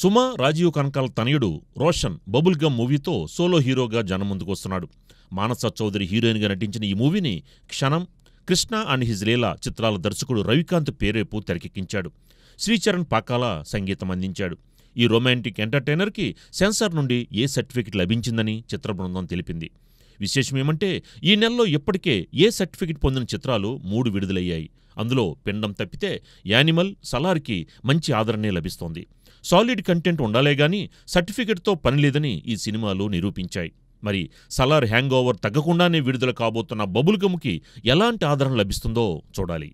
సుమా రాజీవ్ కనకాల తనయుడు Roshan bubble gum మూవీతో solo హీరోగా జనం ముందుకొస్తున్నాడు మానస చౌదరి హీరోయిన్గా నటించిన ఈ మూవీని క్షణం కృష్ణ అండ్ హిజ్ లీలా చిత్రాల దర్శకుడు రవికాంత్ పేరేపు తెరకెక్కించాడు శ్రీచరణ్ పాకాల సంగీతం అందించాడు ఈ రొమాంటిక్ ఎంటర్టైనర్కి సెన్సార్ నుండి ఏ సర్టిఫికెట్ లభించిందని చిత్ర బృందం తెలిపింది విశేషమేమంటే ఈ నెలలో ఇప్పటికే ఏ సర్టిఫికెట్ పొందిన చిత్రాలు మూడు విడుదలయ్యాయి అందులో పిండం తప్పితే యానిమల్ సలార్కి మంచి ఆదరణే లభిస్తోంది సాలిడ్ కంటెంట్ ఉండాలే గాని సర్టిఫికెట్తో పనిలేదని ఈ సినిమాలు నిరూపించాయి మరి సలార్ హ్యాంగోవర్ తగ్గకుండానే విడుదల కాబోతున్న గముకి ఎలాంటి ఆదరణ లభిస్తుందో చూడాలి